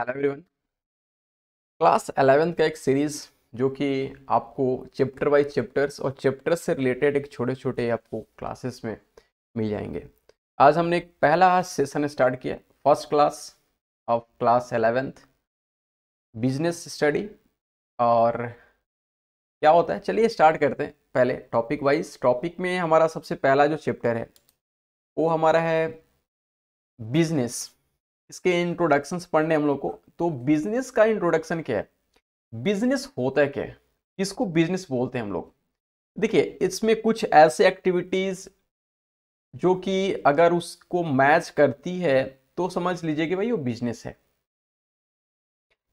Hello everyone class eleventh का एक series जो कि आपको चैप्टर वाइज चैप्टर्स और चैप्टर से रिलेटेड एक छोटे छोटे आपको क्लासेस में मिल जाएंगे आज हमने एक पहला सेशन स्टार्ट किया first class of class eleventh business study और क्या होता है चलिए स्टार्ट करते हैं पहले टॉपिक वाइज टॉपिक में हमारा सबसे पहला जो चैप्टर है वो हमारा है बिजनेस इसके इंट्रोडक्शन पढ़ने हम लोग को तो बिजनेस का इंट्रोडक्शन क्या है बिजनेस होता है क्या है किसको बिजनेस बोलते हैं हम लोग देखिए इसमें कुछ ऐसे एक्टिविटीज़ जो कि अगर उसको मैच करती है तो समझ लीजिए कि भाई वो बिजनेस है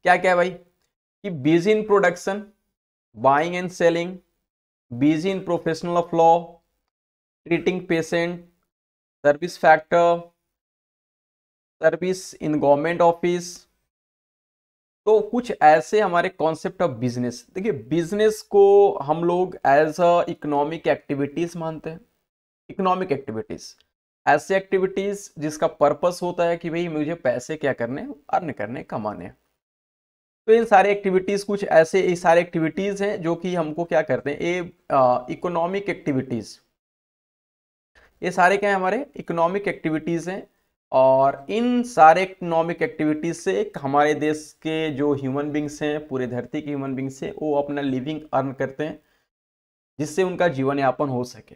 क्या क्या है भाई कि busy in production buying and selling busy in professional of law treating patient service factor service in government office तो कुछ ऐसे हमारे कॉन्सेप्ट ऑफ बिजनेस देखिए बिजनेस को हम लोग एज अ इकोनॉमिक एक्टिविटीज मानते हैं इकोनॉमिक एक्टिविटीज ऐसे एक्टिविटीज जिसका पर्पस होता है कि भाई मुझे पैसे क्या करने अर्न करने कमाने तो इन सारे एक्टिविटीज कुछ ऐसे ये सारे एक्टिविटीज हैं जो कि हमको क्या करते हैं ये इकोनॉमिक एक्टिविटीज ये सारे क्या है हमारे इकोनॉमिक एक्टिविटीज हैं और इन सारे इकोनॉमिक एक्टिविटीज से हमारे देश के जो ह्यूमन बींग्स हैं पूरे धरती के ह्यूमन बींग्स हैं वो अपना लिविंग अर्न करते हैं जिससे उनका जीवन यापन हो सके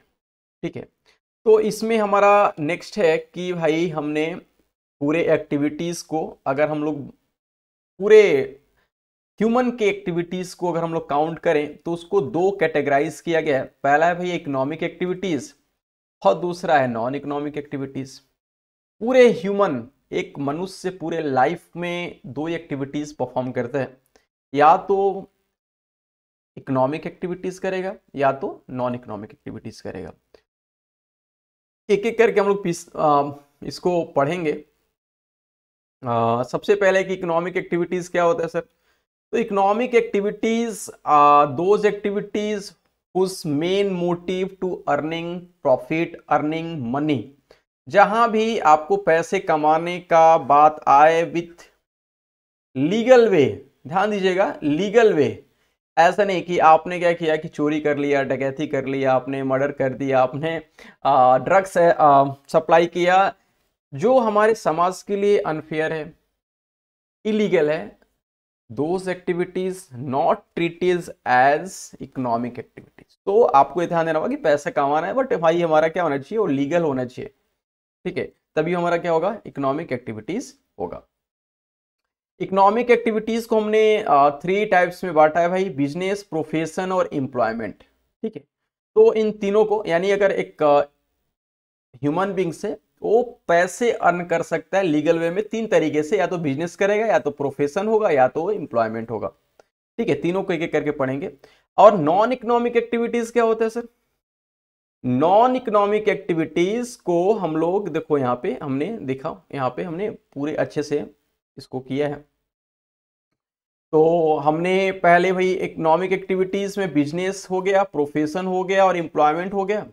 ठीक है तो इसमें हमारा नेक्स्ट है कि भाई हमने पूरे एक्टिविटीज़ को अगर हम लोग पूरे ह्यूमन के एक्टिविटीज़ को अगर हम लोग काउंट करें तो उसको दो कैटेगराइज किया गया है पहला है भाई इकोनॉमिक एक्टिविटीज़ और दूसरा है नॉन इकोनॉमिक एक्टिविटीज़ पूरे ह्यूमन एक मनुष्य पूरे लाइफ में दो एक्टिविटीज़ परफॉर्म करते हैं या तो इकोनॉमिक एक्टिविटीज़ करेगा या तो नॉन इकोनॉमिक एक्टिविटीज़ करेगा एक एक करके हम लोग इसको पढ़ेंगे आ, सबसे पहले कि इकोनॉमिक एक्टिविटीज़ क्या होता है सर तो economic activities those activities whose main motive to earning profit earning money जहां भी आपको पैसे कमाने का बात आए विथ लीगल वे ध्यान दीजिएगा लीगल वे ऐसा नहीं कि आपने क्या किया कि चोरी कर लिया डकैती कर लिया आपने मर्डर कर दिया आपने ड्रग्स सप्लाई किया जो हमारे समाज के लिए अनफेयर है इलीगल है those activities not is as economic activities तो आपको ध्यान देना होगा कि पैसा कमाना है बट भाई हमारा क्या होना चाहिए वो लीगल होना चाहिए ठीक है तभी हमारा क्या होगा इकोनॉमिक एक्टिविटीज होगा इकोनॉमिक एक्टिविटीज को हमने थ्री टाइप्स में बांटा है भाई बिजनेस प्रोफेशन और एम्प्लॉयमेंट ठीक है तो इन तीनों को यानी अगर एक ह्यूमन बींग से वो पैसे अर्न कर सकता है लीगल वे में तीन तरीके से या तो बिजनेस करेगा या तो प्रोफेशन होगा या तो एम्प्लॉयमेंट होगा ठीक है तीनों को एक एक करके पढ़ेंगे और नॉन इकोनॉमिक एक्टिविटीज क्या होते हैं सर नॉन इकोनॉमिक एक्टिविटीज को हम लोग देखो यहाँ पे हमने देखा यहाँ पे हमने पूरे अच्छे से इसको किया है तो हमने पहले भाई इकोनॉमिक एक्टिविटीज में बिजनेस हो गया प्रोफेशन हो गया और एम्प्लॉयमेंट हो गया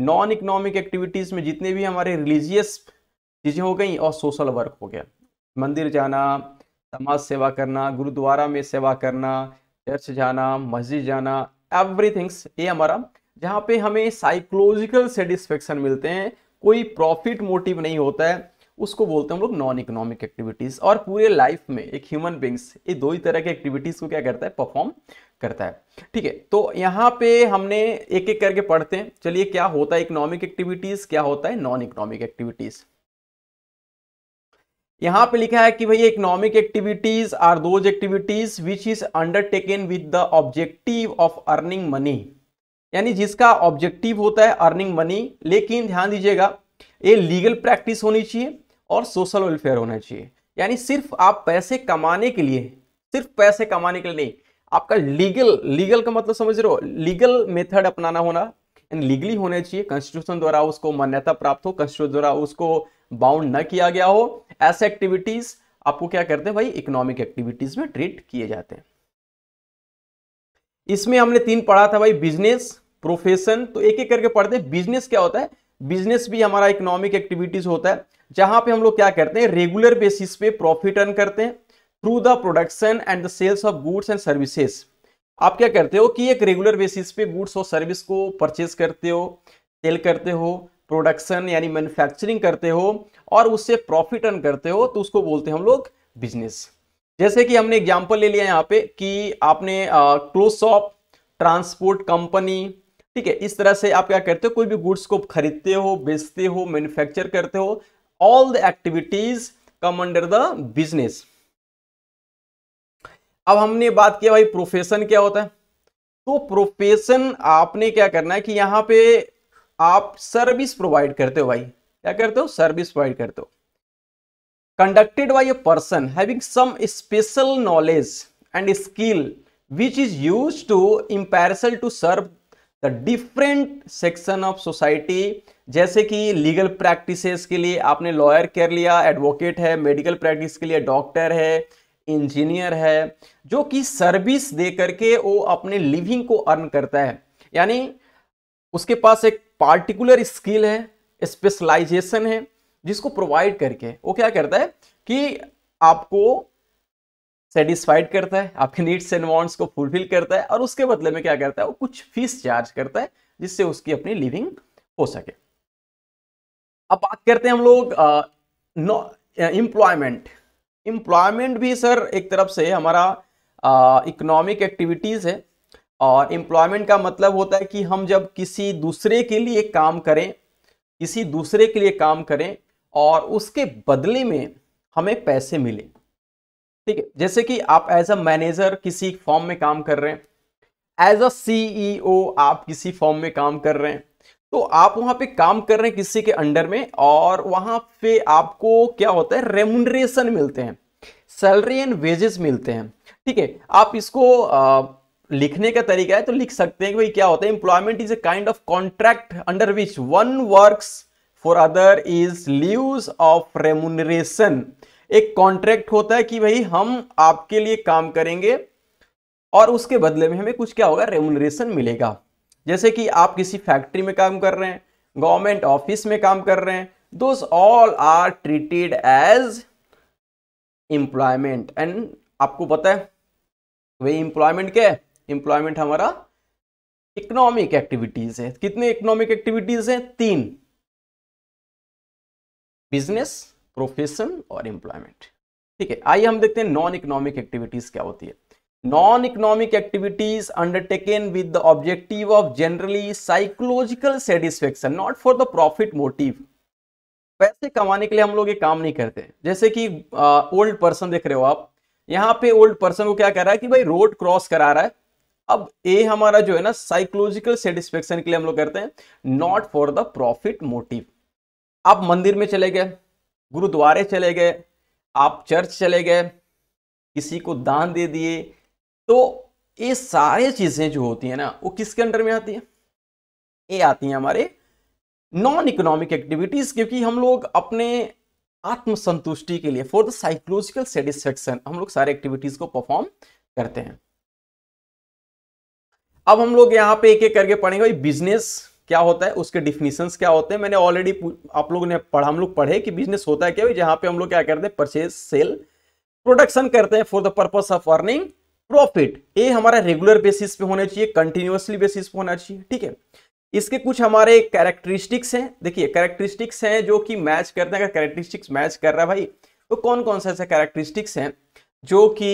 नॉन इकोनॉमिक एक्टिविटीज में जितने भी हमारे रिलीजियस चीजें हो गई और सोशल वर्क हो गया मंदिर जाना समाज सेवा करना गुरुद्वारा में सेवा करना चर्च जाना मस्जिद जाना एवरीथिंग्स ये हमारा जहाँ पे हमें साइकोलॉजिकल सेटिस्फेक्शन मिलते हैं कोई प्रॉफिट मोटिव नहीं होता है उसको बोलते हैं हम लोग नॉन इकोनॉमिक एक्टिविटीज़ और पूरे लाइफ में एक ह्यूमन बींग्स ये दो ही तरह के एक्टिविटीज़ को क्या करता है परफॉर्म करता है ठीक है तो यहाँ पे हमने एक एक करके पढ़ते हैं चलिए क्या होता है इकोनॉमिक एक्टिविटीज़ क्या होता है नॉन इकोनॉमिक एक्टिविटीज़ यहाँ पे लिखा है कि भाई economic activities are those activities which is undertaken with the objective of earning money यानी जिसका ऑब्जेक्टिव होता है अर्निंग मनी लेकिन ध्यान दीजिएगा ये लीगल प्रैक्टिस होनी चाहिए और सोशल वेलफेयर होना चाहिए यानी सिर्फ आप पैसे कमाने के लिए सिर्फ पैसे कमाने के लिए नहीं आपका लीगल लीगल का मतलब समझ रहे हो लीगल मेथड अपनाना होना लीगली होना चाहिए कॉन्स्टिट्यूशन द्वारा उसको मान्यता प्राप्त हो कॉन्स्टिट्यूशन द्वारा उसको बाउंड न किया गया हो ऐसे एक्टिविटीज आपको क्या करते हैं भाई इकोनॉमिक एक्टिविटीज में ट्रीट किए जाते हैं इसमें हमने तीन पढ़ा था भाई बिजनेस प्रोफेशन तो एक एक करके पढ़ते हैं बिजनेस क्या होता है बिजनेस भी हमारा इकोनॉमिक एक्टिविटीज होता है जहां पे हम लोग क्या करते हैं रेगुलर बेसिस पे प्रॉफिट अर्न करते हैं through the production and the sales of goods and services आप क्या करते हो कि एक रेगुलर बेसिस पे गुड्स और सर्विस को परचेज करते हो सेल करते हो प्रोडक्शन यानी मैन्युफैक्चरिंग करते हो और उससे प्रॉफिट अर्न करते हो तो उसको बोलते हैं हम लोग बिजनेस जैसे कि हमने एग्जाम्पल ले लिया यहाँ पे कि आपने क्लोज शॉप ट्रांसपोर्ट कंपनी ठीक है इस तरह से आप क्या करते हो कोई भी गुड्स को खरीदते हो बेचते हो मैन्युफैक्चर करते हो all the activities come under the business अब हमने बात किया भाई प्रोफेशन क्या होता है तो प्रोफेशन आपने क्या करना है कि यहां पे आप सर्विस प्रोवाइड करते हो भाई क्या करते हो सर्विस प्रोवाइड करते हो conducted by a person having some special knowledge and skill which is use to impartial to serve the different section of society जैसे कि लीगल प्रैक्टिसेस के लिए आपने लॉयर कर लिया एडवोकेट है मेडिकल प्रैक्टिस के लिए डॉक्टर है इंजीनियर है जो कि सर्विस दे करके वो अपने लिविंग को अर्न करता है यानी उसके पास एक पार्टिकुलर स्किल है स्पेशलाइजेशन है जिसको प्रोवाइड करके वो क्या करता है कि आपको सेटिस्फाइड करता है आपके नीड्स एंड वॉन्ट्स को फुलफिल करता है और उसके बदले में क्या करता है वो कुछ फीस चार्ज करता है जिससे उसकी अपनी लिविंग हो सके अब बात करते हैं हम लोग एम्प्लॉयमेंट एम्प्लॉयमेंट भी सर एक तरफ से हमारा इकोनॉमिक एक्टिविटीज़ है और एम्प्लॉयमेंट का मतलब होता है कि हम जब किसी दूसरे के लिए काम करें किसी दूसरे के लिए काम करें और उसके बदले में हमें पैसे मिले ठीक है जैसे कि आप एज अ मैनेजर किसी फॉर्म में काम कर रहे हैं एज अ सीईओ आप किसी फॉर्म में काम कर रहे हैं तो आप वहां पे काम कर रहे हैं किसी के अंडर में और वहां पे आपको क्या होता है रेमुनरेशन मिलते हैं सैलरी एंड वेजेस मिलते हैं ठीक है आप इसको आ, लिखने का तरीका है तो लिख सकते हैं कि भाई क्या होता है employment is a kind of contract under which one works for other is leaves of remuneration एक कॉन्ट्रैक्ट होता है कि भाई हम आपके लिए काम करेंगे और उसके बदले में हमें कुछ क्या होगा रेमुनरेशन मिलेगा जैसे कि आप किसी फैक्ट्री में काम कर रहे हैं गवर्नमेंट ऑफिस में काम कर रहे हैं दो all are treated as employment and आपको पता है वही एम्प्लॉयमेंट क्या है एम्प्लॉयमेंट हमारा इकोनॉमिक एक्टिविटीज है कितने इकोनॉमिक एक्टिविटीज हैं तीन बिजनेस प्रोफेशन और एम्प्लॉयमेंट ठीक है आइए हम देखते हैं नॉन इकोनॉमिक एक्टिविटीज क्या होती है non economic activities undertaken with the objective of generally psychological satisfaction not for the profit motive पैसे कमाने के लिए हम लोग ये काम नहीं करते जैसे कि ओल्ड पर्सन देख रहे हो आप यहाँ पे ओल्ड पर्सन को क्या कर रहा है कि भाई रोड क्रॉस करा रहा है अब ये हमारा जो है ना साइकोलॉजिकल सेटिस्फेक्शन के लिए हम लोग करते हैं not for the profit motive आप मंदिर में चले गए गुरुद्वारे चले गए आप चर्च चले गए किसी को दान दे दिए तो ये सारे चीज़ें जो होती हैं ना वो किसके अंडर में आती हैं ये आती हैं हमारे नॉन इकोनॉमिक एक्टिविटीज़ क्योंकि हम लोग अपने आत्मसंतुष्टि के लिए फॉर द साइकोलॉजिकल सेटिस्फेक्शन हम लोग सारे एक्टिविटीज़ को परफॉर्म करते हैं अब हम लोग यहाँ पे एक एक करके पढ़ेंगे बिजनेस क्या होता है उसके डिफिनीशन क्या होते हैं मैंने ऑलरेडी आप लोगों ने पढ़ा हम लोग पढ़े कि बिजनेस होता है क्या जहां पे हम लोग क्या करते हैं परचेज सेल प्रोडक्शन करते हैं for the purpose of earning profit ये हमारा रेगुलर बेसिस पे होना चाहिए कंटिन्यूसली बेसिस पे होना चाहिए ठीक है इसके कुछ हमारे कैरेक्टरिस्टिक्स हैं देखिए कैरेक्टरिस्टिक्स हैं जो कि मैच करते हैं अगर कैरेक्टरिस्टिक्स मैच कर रहा है भाई तो कौन कौन सा ऐसे कैरेक्टरिस्टिक्स हैं जो कि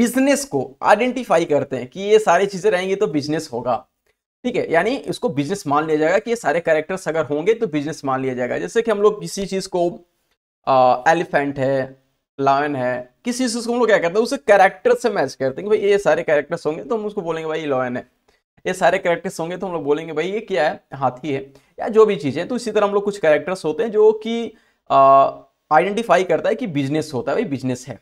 बिजनेस को आइडेंटिफाई करते हैं कि ये सारी चीज़ें रहेंगी तो बिजनेस होगा ठीक है यानी इसको बिजनेस मान लिया जाएगा कि ये सारे कैरेक्टर्स अगर होंगे तो बिजनेस मान लिया जाएगा जैसे कि हम लोग किसी चीज़ को एलिफेंट है लायन है किसी चीज़ को हम लोग क्या करते हैं उसे कैरेक्टर से मैच करते हैं कि भाई ये सारे कैरेक्टर्स होंगे तो हम उसको बोलेंगे भाई ये लॉयन है ये सारे कैरेक्टर्स होंगे तो हम लोग बोलेंगे भाई ये क्या है हाथी है या जो भी चीज़ है तो इसी तरह हम लोग कुछ कैरेक्टर्स होते हैं जो कि आइडेंटिफाई करता है कि बिजनेस होता है भाई बिजनेस है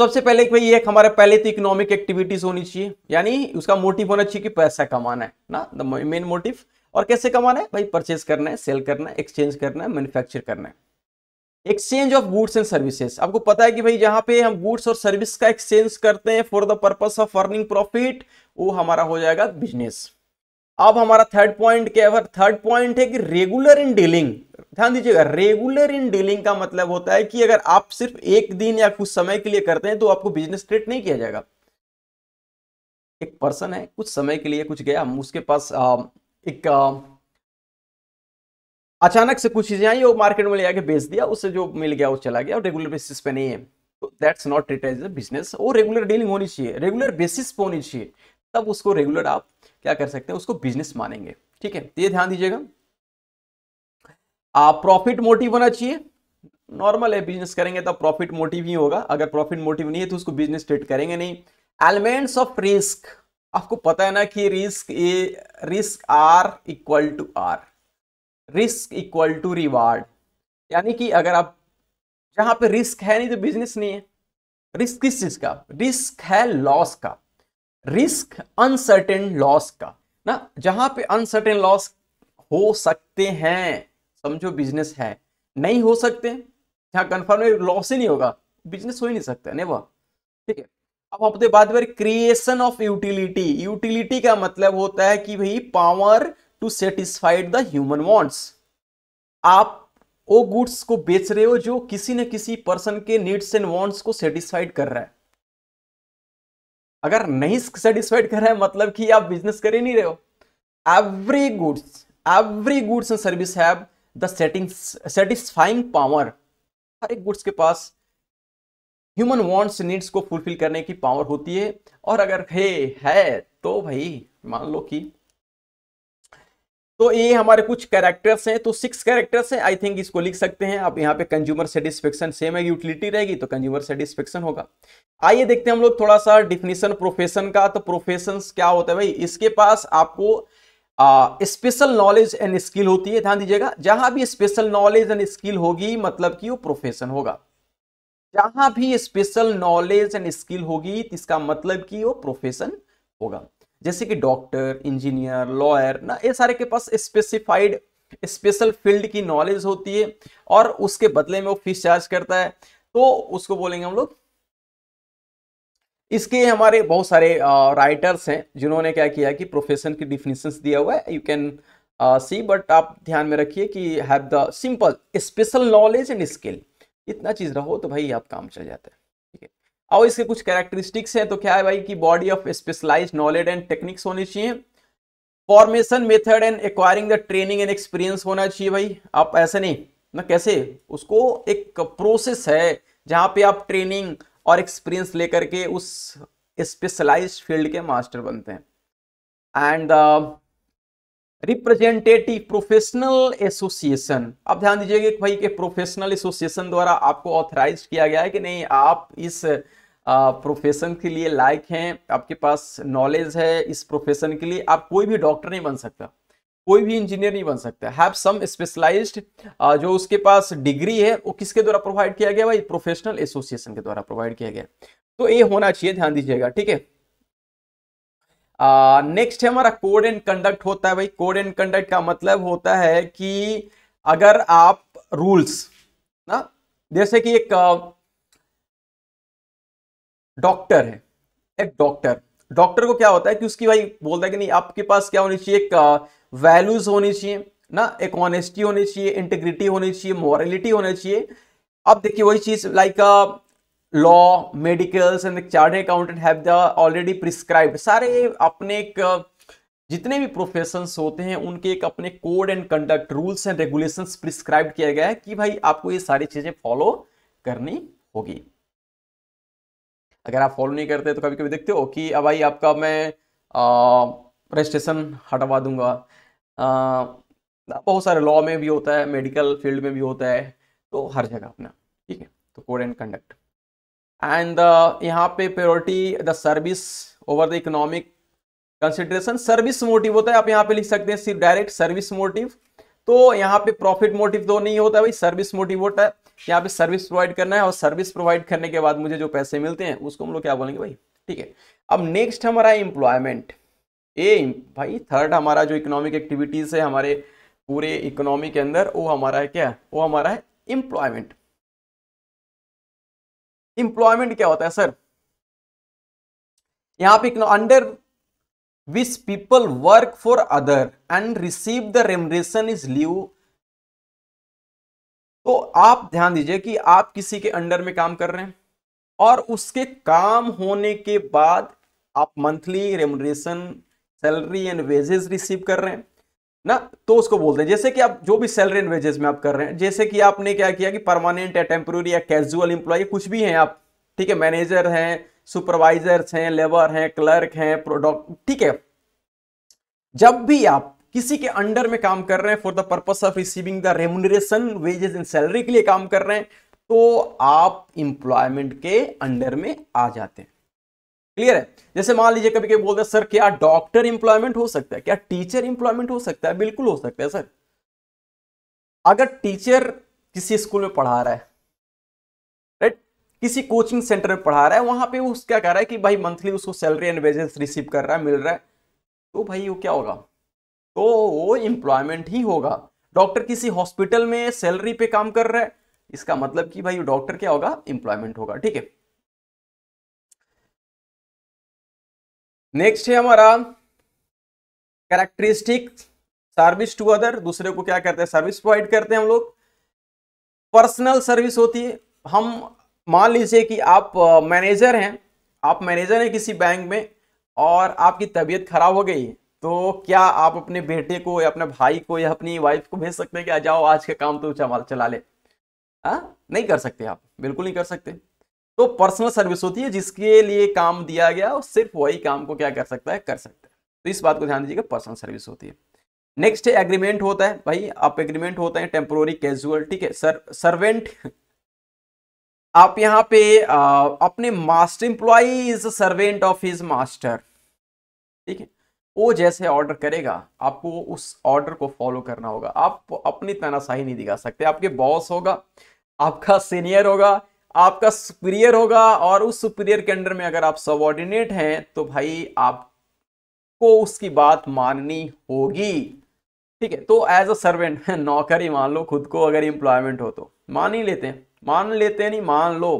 सबसे पहले भाई एक हमारे पहले तो इकोनॉमिक एक्टिविटीज होनी चाहिए यानी उसका मोटिव होना चाहिए कि पैसा कमाना है ना द मेन मोटिव और कैसे कमाना है भाई परचेज करना है सेल करना है एक्सचेंज करना है मैन्युफैक्चर करना है exchange of goods and services आपको पता है कि भाई जहां पे हम गुड्स और सर्विस का एक्सचेंज करते हैं for the purpose of earning profit वो हमारा हो जाएगा बिजनेस अब हमारा थर्ड पॉइंट क्या है थर्ड पॉइंट है कि रेगुलर इन डीलिंग ध्यान दीजिएगा रेगुलर इन डीलिंग का मतलब होता है कि अगर आप सिर्फ एक दिन या कुछ समय के लिए करते हैं तो आपको बिजनेस ट्रेट नहीं किया जाएगा एक पर्सन है कुछ समय के लिए कुछ गया उसके पास आ, एक आ, अचानक से कुछ चीजें आई वो मार्केट में ले आके बेच दिया उससे जो मिल गया वो चला गया और रेगुलर बेसिस पे नहीं है तो that's not treat as business वो रेगुलर डीलिंग होनी चाहिए रेगुलर बेसिस पे होनी चाहिए तब उसको रेगुलर आप क्या कर सकते हैं उसको बिजनेस मानेंगे ठीक है तो ये ध्यान दीजिएगा आप प्रॉफिट मोटिव होना चाहिए नॉर्मल है बिजनेस करेंगे तो प्रॉफिट मोटिव ही होगा अगर प्रॉफिट मोटिव नहीं है तो उसको बिजनेस ट्रेड करेंगे नहीं एलिमेंट्स ऑफ रिस्क आपको पता है ना कि risk a risk are equal to are risk equal to reward यानी कि अगर आप जहां पे रिस्क है नहीं तो बिजनेस नहीं है रिस्क किस चीज का रिस्क है लॉस का रिस्क अनसर्टेन लॉस का ना जहां पे अनसर्टेन लॉस हो सकते हैं समझो बिजनेस है नहीं हो सकते जहां कंफर्म लॉस ही नहीं होगा बिजनेस हो ही नहीं सकता नहीं वह ठीक है अब अपने बात पर क्रिएशन ऑफ यूटिलिटी यूटिलिटी का मतलब होता है कि भाई power to satisfied the human wants आप वो गुड्स को बेच रहे हो जो किसी न किसी पर्सन के नीड्स एंड वॉन्ट्स को सेटिस्फाइड कर रहा है अगर नहीं सेटिस्फाइड कर रहा है मतलब कि आप बिजनेस कर ही नहीं रहे हो every goods every goods and service have the satisfying power हर एक गुड्स के पास ह्यूमन वांट्स नीड्स को फुलफिल करने की पावर होती है और अगर हे है तो भाई मान लो कि तो ये हमारे कुछ कैरेक्टर्स हैं तो सिक्स कैरेक्टर्स हैं आई थिंक इसको लिख सकते हैं आप यहाँ पे कंज्यूमर सेटिस्फेक्शन सेम है यूटिलिटी रहेगी तो कंज्यूमर सेटिस्फेक्शन होगा आइए देखते हैं हम लोग थोड़ा सा डिफिनेशन प्रोफेशन का तो प्रोफेशन क्या होता है भाई इसके पास आपको स्पेशल नॉलेज एंड स्किल होती है ध्यान दीजिएगा जहां भी स्पेशल नॉलेज एंड स्किल होगी मतलब कि वो प्रोफेशन होगा जहां भी स्पेशल नॉलेज एंड स्किल होगी तो इसका मतलब कि वो प्रोफेशन होगा जैसे कि डॉक्टर इंजीनियर लॉयर ना ये सारे के पास स्पेसिफाइड स्पेशल फील्ड की नॉलेज होती है और उसके बदले में वो फीस चार्ज करता है तो उसको बोलेंगे हम लोग इसके हमारे बहुत सारे राइटर्स हैं जिन्होंने क्या किया कि प्रोफेशन की डिफिनेशन दिया हुआ है यू कैन सी बट आप ध्यान में रखिए कि have the simple special knowledge and skill इतना चीज़ रहो तो भाई आप काम चल जाता है और इसके कुछ कैरेक्टरिस्टिक्स हैं तो क्या है भाई कि body of specialised knowledge and techniques होनी चाहिए formation method and acquiring the training and experience होना चाहिए भाई आप ऐसे नहीं ना कैसे उसको एक प्रोसेस है जहाँ पे आप ट्रेनिंग और एक्सपीरियंस लेकर के उस स्पेशलाइज फील्ड के मास्टर बनते हैं एंड रिप्रेजेंटेटिव प्रोफेशनल एसोसिएशन आप ध्यान दीजिएगा भाई के प्रोफेशनल एसोसिएशन द्वारा आपको ऑथराइज किया गया है कि नहीं आप इस प्रोफेशन के लिए लायक हैं आपके पास नॉलेज है इस प्रोफेशन के लिए आप कोई भी डॉक्टर नहीं बन सकता कोई भी इंजीनियर नहीं बन सकता हैव सम स्पेशलाइज्ड जो उसके पास डिग्री है वो किसके द्वारा प्रोवाइड किया गया भाई प्रोफेशनल एसोसिएशन के द्वारा प्रोवाइड किया गया तो ये होना चाहिए ध्यान दीजिएगा ठीक है नेक्स्ट है हमारा कोड एंड कंडक्ट होता है भाई कोड एंड कंडक्ट का मतलब होता है कि अगर आप रूल्स ना जैसे कि एक डॉक्टर है एक डॉक्टर डॉक्टर को क्या होता है कि उसकी भाई बोलता है कि नहीं आपके पास क्या होनी चाहिए एक वैल्यूज होनी चाहिए ना एक ऑनेस्टी होनी चाहिए इंटीग्रिटी होनी चाहिए मॉरलिटी होनी चाहिए अब देखिए वही चीज like law medicals and chart accountant have the already prescribe सारे अपने एक जितने भी प्रोफेशन होते हैं उनके एक अपने code and conduct rules and regulation prescribe किया गया है कि भाई आपको ये सारी चीजें फॉलो करनी होगी अगर आप फॉलो नहीं करते तो कभी कभी देखते हो कि अब भाई आपका मैं रजिस्ट्रेशन हटवा दूंगा आ, बहुत सारे लॉ में भी होता है मेडिकल फील्ड में भी होता है तो हर जगह अपना ठीक है तो कोड एंड कंडक्ट एंड यहाँ पे purity the service over the economic consideration service motive होता है आप यहाँ पे लिख सकते हैं सिर्फ डायरेक्ट सर्विस मोटिव तो यहाँ पे प्रॉफिट मोटिव तो नहीं होता है भाई सर्विस मोटिव होता है यहाँ पे सर्विस प्रोवाइड करना है और सर्विस प्रोवाइड करने के बाद मुझे जो पैसे मिलते हैं उसको हम लोग क्या बोलेंगे भाई ठीक है अब नेक्स्ट हमारा है एम्प्लॉयमेंट ए भाई थर्ड हमारा जो इकोनॉमिक एक्टिविटीज़ है हमारे पूरे इकोनॉमी के अंदर वो हमारा है क्या वो हमारा है एम्प्लॉयमेंट एम्प्लॉयमेंट क्या होता है सर यहाँ पे under which people work for other and receive the remuneration is leave तो आप ध्यान दीजिए कि आप किसी के अंडर में काम कर रहे हैं और उसके काम होने के बाद आप monthly remuneration salary and wages रिसीव कर रहे हैं ना तो उसको बोलते हैं जैसे कि आप जो भी सैलरी एंड वेजेस में आप कर रहे हैं जैसे कि आपने क्या किया कि परमानेंट या टेम्प्रोरी या कैजुअल इंप्लॉय कुछ भी हैं आप ठीक है मैनेजर हैं सुपरवाइजर्स हैं लेबर हैं क्लर्क हैं प्रोडक्ट ठीक है जब भी आप किसी के अंडर में काम कर रहे हैं for the purpose of receiving the remuneration wages and salary के लिए काम कर रहे हैं तो आप इंप्लॉयमेंट के अंडर में आ जाते हैं क्लियर है जैसे मान लीजिए कभी कभी बोलते हैं सर क्या डॉक्टर इंप्लॉयमेंट हो सकता है क्या टीचर इंप्लॉयमेंट हो सकता है बिल्कुल हो सकता है सर अगर टीचर किसी स्कूल में पढ़ा रहा है राइट किसी कोचिंग सेंटर में पढ़ा रहा है वहां पे वो क्या कर रहा है कि भाई मंथली उसको सैलरी एंड वेजेस रिसीव कर रहा है मिल रहा है तो भाई वो क्या होगा तो वो एम्प्लॉयमेंट ही होगा डॉक्टर किसी हॉस्पिटल में सैलरी पे काम कर रहा है इसका मतलब कि भाई डॉक्टर क्या होगा एम्प्लॉयमेंट होगा ठीक है नेक्स्ट है हमारा कैरेक्टरिस्टिक सर्विस टू अदर दूसरे को क्या करते हैं सर्विस प्रोवाइड करते हैं हम लोग पर्सनल सर्विस होती है हम मान लीजिए कि आप मैनेजर हैं आप मैनेजर हैं किसी बैंक में और आपकी तबीयत खराब हो गई है तो क्या आप अपने बेटे को या अपने भाई को या अपनी वाइफ को भेज सकते हैं कि जाओ आज के काम तो चला ले आ? हाँ? नहीं कर सकते आप बिल्कुल नहीं कर सकते तो पर्सनल सर्विस होती है जिसके लिए काम दिया गया और सिर्फ वही काम को क्या कर सकता है कर सकता है तो इस बात को ध्यान दीजिएगा पर्सनल सर्विस होती है नेक्स्ट है एग्रीमेंट होता है भाई आप एग्रीमेंट होता है टेम्पोरी कैजुअल ठीक है सर सर्वेंट आप यहाँ पे आ, अपने master employee is servant of his master ठीक है वो जैसे ऑर्डर करेगा आपको उस ऑर्डर को फॉलो करना होगा आप अपनी तनाशाही नहीं दिखा सकते आपके बॉस होगा आपका सीनियर होगा आपका सुपीरियर होगा और उस सुपीरियर के अंडर में अगर आप सबऑर्डिनेट हैं तो भाई आपको उसकी बात माननी होगी ठीक है तो एज अ सर्वेंट नौकरी मान लो खुद को अगर इंप्लॉयमेंट हो तो मान ही लेते हैं मान लेते नहीं मान लो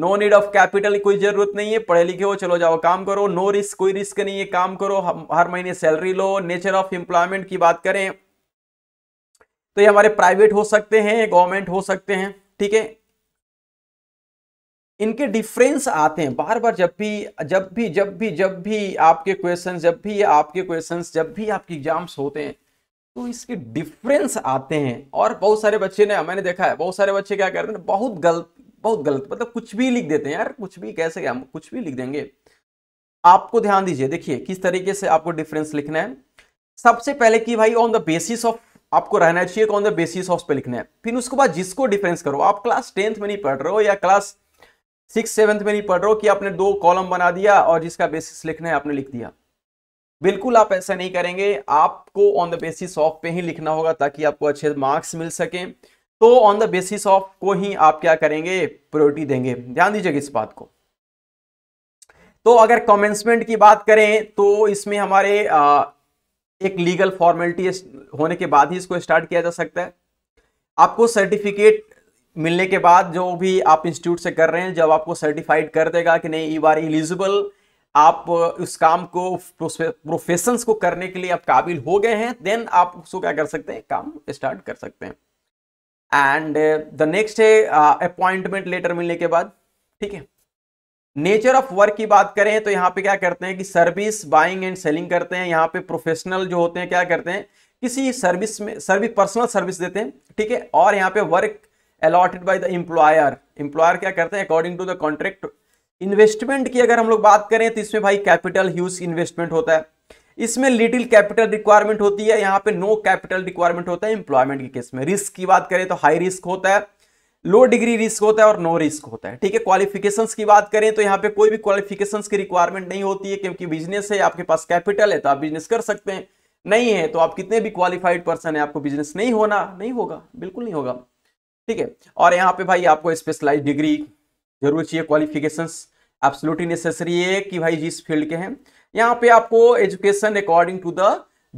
नो नीड ऑफ कैपिटल कोई जरूरत नहीं है पढ़े लिखे हो चलो जाओ काम करो नो no रिस्क कोई रिस्क नहीं है काम करो हर महीने सैलरी लो नेचर ऑफ एम्प्लॉयमेंट की बात करें तो ये हमारे प्राइवेट हो सकते हैं गवर्नमेंट हो सकते हैं ठीक है इनके डिफरेंस आते हैं बार बार जब भी जब भी जब भी जब भी आपके क्वेश्चन जब भी आपके क्वेश्चन जब भी आपके एग्जाम्स होते हैं तो इसके डिफरेंस आते हैं और बहुत सारे बच्चे ने मैंने देखा है बहुत सारे बच्चे क्या करते हैं बहुत गलत बहुत गलत मतलब कुछ भी लिख देते हैं यार कुछ भी कैसे हम कुछ भी लिख देंगे आपको ध्यान दीजिए देखिए किस तरीके से आपको डिफरेंस लिखना है सबसे पहले कि भाई ऑन द बेसिस ऑफ आपको रहना चाहिए ऑन द बेसिस ऑफ पे लिखना है फिर उसके बाद जिसको डिफरेंस करो आप क्लास टेंथ में नहीं पढ़ रहे हो या क्लास सिक्स सेवन्थ में नहीं पढ़ रहे हो कि आपने दो कॉलम बना दिया और जिसका बेसिस लिखना है आपने लिख दिया बिल्कुल आप ऐसा नहीं करेंगे आपको ऑन द बेसिस ऑफ पे ही लिखना होगा ताकि आपको अच्छे मार्क्स मिल सकें तो ऑन द बेसिस ऑफ को ही आप क्या करेंगे प्रायोरिटी देंगे ध्यान दीजिएगा इस बात को तो अगर कमेंसमेंट की बात करें तो इसमें हमारे आ, एक लीगल फॉर्मेलिटी होने के बाद ही इसको स्टार्ट किया जा सकता है आपको सर्टिफिकेट मिलने के बाद जो भी आप इंस्टीट्यूट से कर रहे हैं जब आपको सर्टिफाइड कर देगा कि नहीं यू आर एलिजिबल आप उस काम को प्रोफेशंस को करने के लिए आप काबिल हो गए हैं देन आप उसको क्या कर सकते हैं काम स्टार्ट कर सकते हैं एंड द नेक्स्ट है अपॉइंटमेंट uh, लेटर मिलने के बाद ठीक है नेचर ऑफ वर्क की बात करें तो यहाँ पे क्या करते हैं कि सर्विस बाइंग एंड सेलिंग करते हैं यहाँ पे प्रोफेशनल जो होते हैं क्या करते हैं किसी सर्विस में सर्विस पर्सनल सर्विस देते हैं ठीक है और यहाँ पे work allotted by the employer employer क्या करते हैं according to the contract investment की अगर हम लोग बात करें तो इसमें भाई कैपिटल ह्यूज इन्वेस्टमेंट होता है इसमें लिटिल कैपिटल रिक्वायरमेंट होती है यहाँ पे नो कैपिटल रिक्वायरमेंट होता है इंप्लॉयमेंट के केस में रिस्क की बात करें तो हाई रिस्क होता है लो डिग्री रिस्क होता है और नो रिस्क होता है ठीक है क्वालिफिकेशन की बात करें तो यहाँ पे कोई भी क्वालिफिकेशन की रिक्वायरमेंट नहीं होती है क्योंकि बिजनेस है आपके पास कैपिटल है तो आप बिजनेस कर सकते हैं नहीं है तो आप कितने भी क्वालिफाइड पर्सन है आपको बिजनेस नहीं होना नहीं होगा बिल्कुल नहीं होगा ठीक है और यहाँ पे भाई आपको स्पेशलाइज डिग्री जरूर चाहिए क्वालिफिकेशन एब्सोल्युटली नेसेसरी है कि भाई जिस फील्ड के हैं यहाँ पे आपको education according to the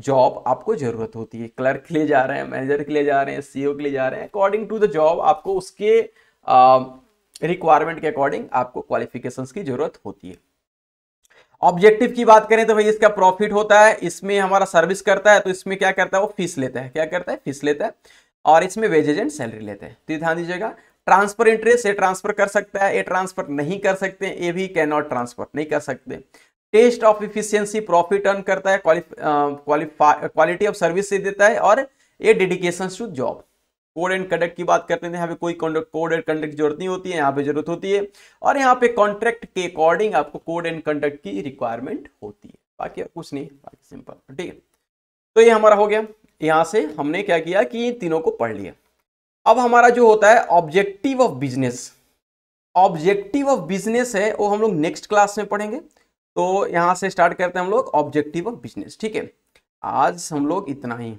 job आपको जरूरत होती है क्लर्क के लिए जा रहे हैं मैनेजर के लिए जा रहे हैं सीईओ के लिए जा रहे हैं अकॉर्डिंग टू द जॉब आपको उसके रिक्वायरमेंट के अकॉर्डिंग आपको क्वालिफिकेशंस की जरूरत होती है ऑब्जेक्टिव की बात करें तो भाई इसका प्रॉफिट होता है इसमें हमारा सर्विस करता है तो इसमें क्या करता है वो फीस लेता है क्या करता है फीस लेता है और इसमें वेजेज एंड सैलरी लेते हैं तो ध्यान दीजिएगा ट्रांसफर इंटरेस्ट ये ट्रांसफर कर सकता है ये ट्रांसफर नहीं कर सकते ये भी कैन नॉट ट्रांसफर नहीं कर सकते test of efficiency profit earn करता है क्वालिटी ऑफ सर्विस से देता है और ये dedication to job code and conduct की बात करते हैं यहाँ पे कोई कोड एंड कंडक्ट की जरूरत नहीं होती है यहाँ पे जरूरत होती है और यहाँ पे कॉन्ट्रैक्ट के अकॉर्डिंग आपको कोड एंड कंडक्ट की रिक्वायरमेंट होती है बाकी कुछ नहीं बाकी सिंपल ठीक है तो ये हमारा हो गया यहाँ से हमने क्या किया कि इन तीनों को पढ़ लिया अब हमारा जो होता है objective of business objective of business है वो हम लोग नेक्स्ट क्लास में पढ़ेंगे तो यहाँ से स्टार्ट करते हैं हम लोग ऑब्जेक्टिव ऑफ बिजनेस ठीक है आज हम लोग इतना ही